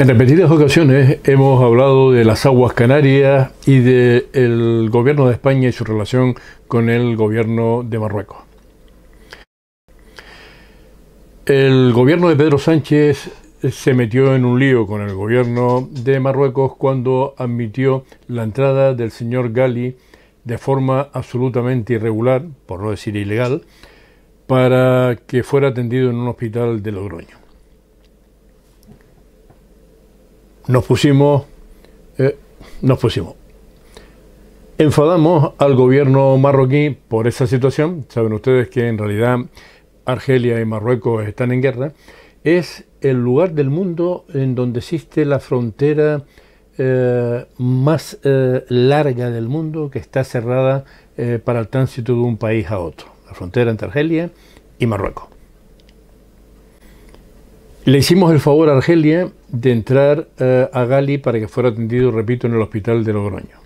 En repetidas ocasiones hemos hablado de las aguas canarias y del gobierno de España y su relación con el gobierno de Marruecos. El gobierno de Pedro Sánchez se metió en un lío con el gobierno de Marruecos cuando admitió la entrada del señor Gali de forma absolutamente irregular, por no decir ilegal, para que fuera atendido en un hospital de Logroño. nos pusimos, eh, nos pusimos. Enfadamos al gobierno marroquí por esa situación. Saben ustedes que en realidad Argelia y Marruecos están en guerra. Es el lugar del mundo en donde existe la frontera eh, más eh, larga del mundo que está cerrada para el tránsito de un país a otro. La frontera entre Argelia y Marruecos. Le hicimos el favor a Argelia de entrar eh, a Gali para que fuera atendido, repito, en el hospital de Logroño.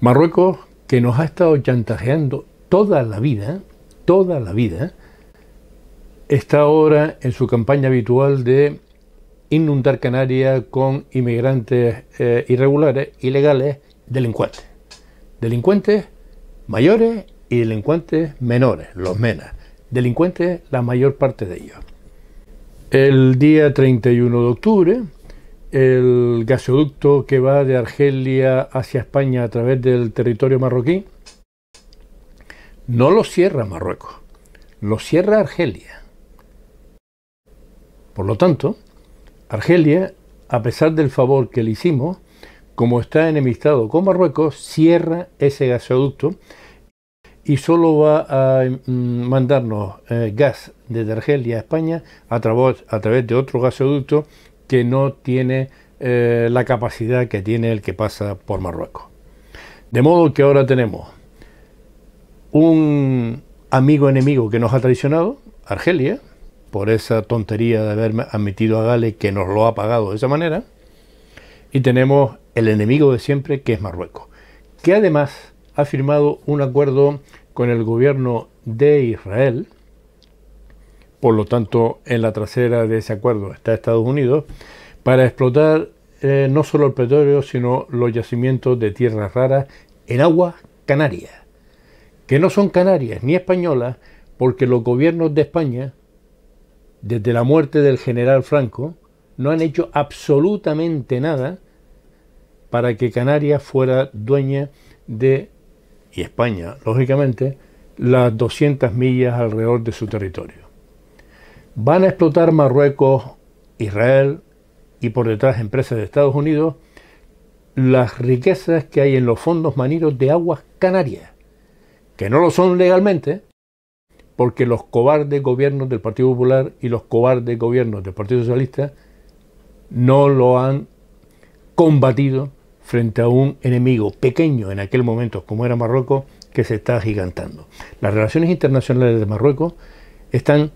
Marruecos, que nos ha estado chantajeando toda la vida, toda la vida, está ahora en su campaña habitual de inundar Canarias con inmigrantes eh, irregulares, ilegales, delincuentes. Delincuentes mayores y delincuentes menores, los menas. Delincuentes la mayor parte de ellos. El día 31 de octubre, el gasoducto que va de Argelia hacia España a través del territorio marroquí, no lo cierra Marruecos, lo cierra Argelia. Por lo tanto, Argelia, a pesar del favor que le hicimos, como está enemistado con Marruecos, cierra ese gasoducto y solo va a mm, mandarnos eh, gas desde Argelia a España a, través, a través de otro gasoducto que no tiene eh, la capacidad que tiene el que pasa por Marruecos. De modo que ahora tenemos un amigo enemigo que nos ha traicionado, Argelia, por esa tontería de haber admitido a Gales que nos lo ha pagado de esa manera, y tenemos el enemigo de siempre que es Marruecos, que además ha firmado un acuerdo con el gobierno de Israel, por lo tanto en la trasera de ese acuerdo está Estados Unidos, para explotar eh, no solo el petróleo, sino los yacimientos de tierras raras en aguas canarias, que no son canarias ni españolas, porque los gobiernos de España, desde la muerte del general Franco, no han hecho absolutamente nada para que Canarias fuera dueña de y España, lógicamente, las 200 millas alrededor de su territorio. Van a explotar Marruecos, Israel y por detrás empresas de Estados Unidos las riquezas que hay en los fondos manidos de aguas canarias, que no lo son legalmente, porque los cobardes gobiernos del Partido Popular y los cobardes gobiernos del Partido Socialista no lo han combatido frente a un enemigo pequeño en aquel momento, como era Marruecos, que se está gigantando. Las relaciones internacionales de Marruecos están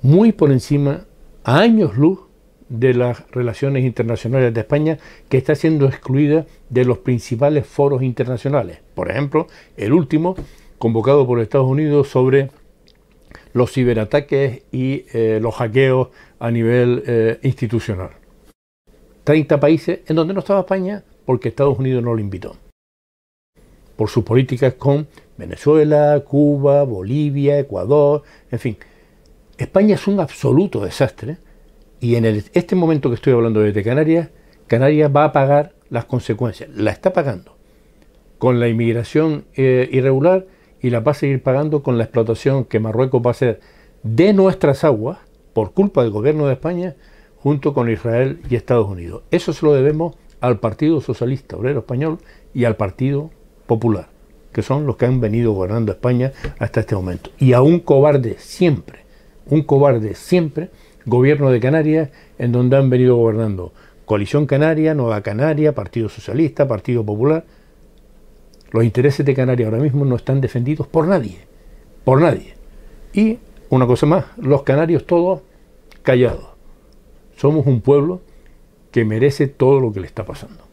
muy por encima, a años luz, de las relaciones internacionales de España, que está siendo excluida de los principales foros internacionales. Por ejemplo, el último, convocado por Estados Unidos sobre los ciberataques y eh, los hackeos a nivel eh, institucional. 30 países en donde no estaba España porque Estados Unidos no lo invitó. Por sus políticas con Venezuela, Cuba, Bolivia, Ecuador, en fin. España es un absoluto desastre y en este momento que estoy hablando desde Canarias, Canarias va a pagar las consecuencias. La está pagando con la inmigración eh, irregular y la va a seguir pagando con la explotación que Marruecos va a hacer de nuestras aguas por culpa del gobierno de España junto con Israel y Estados Unidos. Eso se lo debemos al Partido Socialista Obrero Español y al Partido Popular, que son los que han venido gobernando España hasta este momento. Y a un cobarde siempre, un cobarde siempre, gobierno de Canarias, en donde han venido gobernando Coalición Canaria, Nueva Canaria, Partido Socialista, Partido Popular. Los intereses de Canarias ahora mismo no están defendidos por nadie, por nadie. Y una cosa más, los canarios todos callados. Somos un pueblo que merece todo lo que le está pasando.